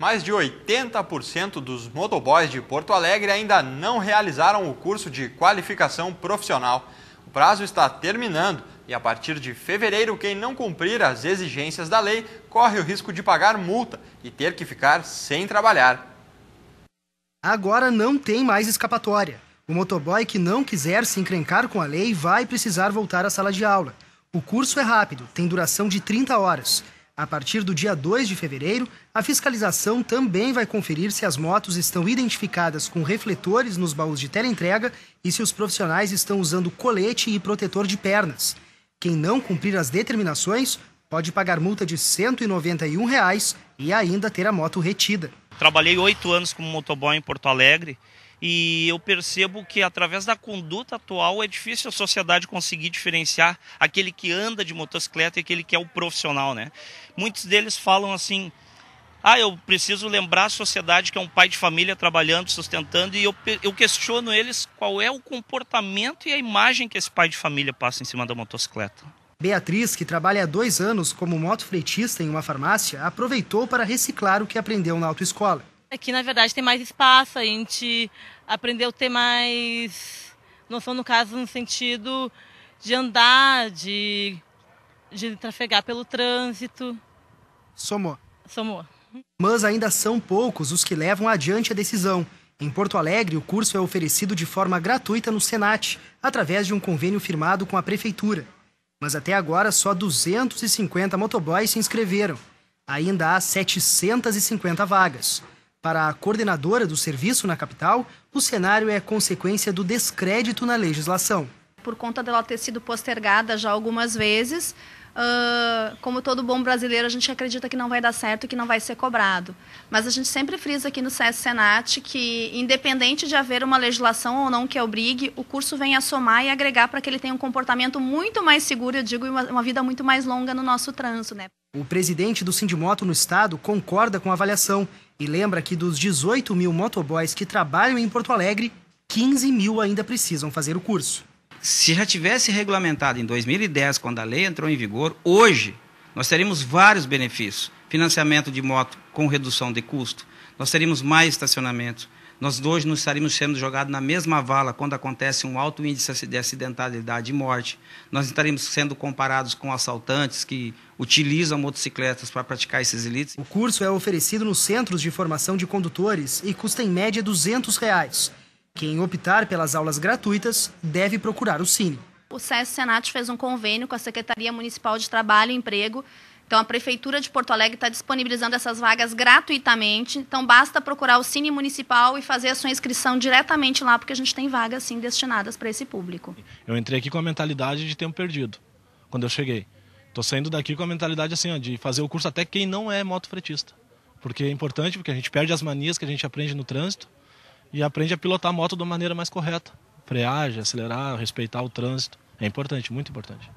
mais de 80% dos motoboys de Porto Alegre ainda não realizaram o curso de qualificação profissional. O prazo está terminando e, a partir de fevereiro, quem não cumprir as exigências da lei corre o risco de pagar multa e ter que ficar sem trabalhar. Agora não tem mais escapatória. O motoboy que não quiser se encrencar com a lei vai precisar voltar à sala de aula. O curso é rápido, tem duração de 30 horas. A partir do dia 2 de fevereiro, a fiscalização também vai conferir se as motos estão identificadas com refletores nos baús de teleentrega e se os profissionais estão usando colete e protetor de pernas. Quem não cumprir as determinações pode pagar multa de R$ 191 reais e ainda ter a moto retida trabalhei oito anos como motoboy em Porto Alegre e eu percebo que através da conduta atual é difícil a sociedade conseguir diferenciar aquele que anda de motocicleta e aquele que é o profissional, né? Muitos deles falam assim: "Ah, eu preciso lembrar a sociedade que é um pai de família trabalhando, sustentando" e eu, eu questiono eles qual é o comportamento e a imagem que esse pai de família passa em cima da motocicleta. Beatriz, que trabalha há dois anos como motofretista em uma farmácia, aproveitou para reciclar o que aprendeu na autoescola. Aqui, é na verdade, tem mais espaço, a gente aprendeu a ter mais noção, no caso, no sentido de andar, de, de trafegar pelo trânsito. Somou. Somou. Mas ainda são poucos os que levam adiante a decisão. Em Porto Alegre, o curso é oferecido de forma gratuita no Senat, através de um convênio firmado com a Prefeitura mas até agora só 250 motoboys se inscreveram. Ainda há 750 vagas. Para a coordenadora do serviço na capital, o cenário é consequência do descrédito na legislação. Por conta dela ter sido postergada já algumas vezes, Uh, como todo bom brasileiro, a gente acredita que não vai dar certo, que não vai ser cobrado. Mas a gente sempre frisa aqui no CS Senat que, independente de haver uma legislação ou não que obrigue, o curso vem a somar e agregar para que ele tenha um comportamento muito mais seguro, eu digo, uma, uma vida muito mais longa no nosso trânsito. Né? O presidente do Sindimoto no estado concorda com a avaliação e lembra que dos 18 mil motoboys que trabalham em Porto Alegre, 15 mil ainda precisam fazer o curso se já tivesse regulamentado em 2010, quando a lei entrou em vigor, hoje nós teríamos vários benefícios. Financiamento de moto com redução de custo, nós teríamos mais estacionamento. Nós hoje não estaríamos sendo jogados na mesma vala quando acontece um alto índice de acidentalidade e morte. Nós estaríamos sendo comparados com assaltantes que utilizam motocicletas para praticar esses elites. O curso é oferecido nos centros de formação de condutores e custa em média R$ 200. Reais. Quem optar pelas aulas gratuitas deve procurar o Cine. O SES Senat fez um convênio com a Secretaria Municipal de Trabalho e Emprego. Então, a Prefeitura de Porto Alegre está disponibilizando essas vagas gratuitamente. Então, basta procurar o Cine Municipal e fazer a sua inscrição diretamente lá, porque a gente tem vagas, sim, destinadas para esse público. Eu entrei aqui com a mentalidade de tempo perdido, quando eu cheguei. Estou saindo daqui com a mentalidade assim, ó, de fazer o curso até quem não é motofretista. Porque é importante, porque a gente perde as manias que a gente aprende no trânsito e aprende a pilotar a moto de uma maneira mais correta. frear, acelerar, respeitar o trânsito. É importante, muito importante.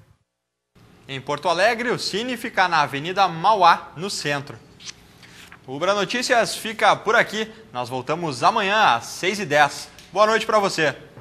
Em Porto Alegre, o Cine fica na Avenida Mauá, no centro. O Ubra Notícias fica por aqui. Nós voltamos amanhã às 6h10. Boa noite para você.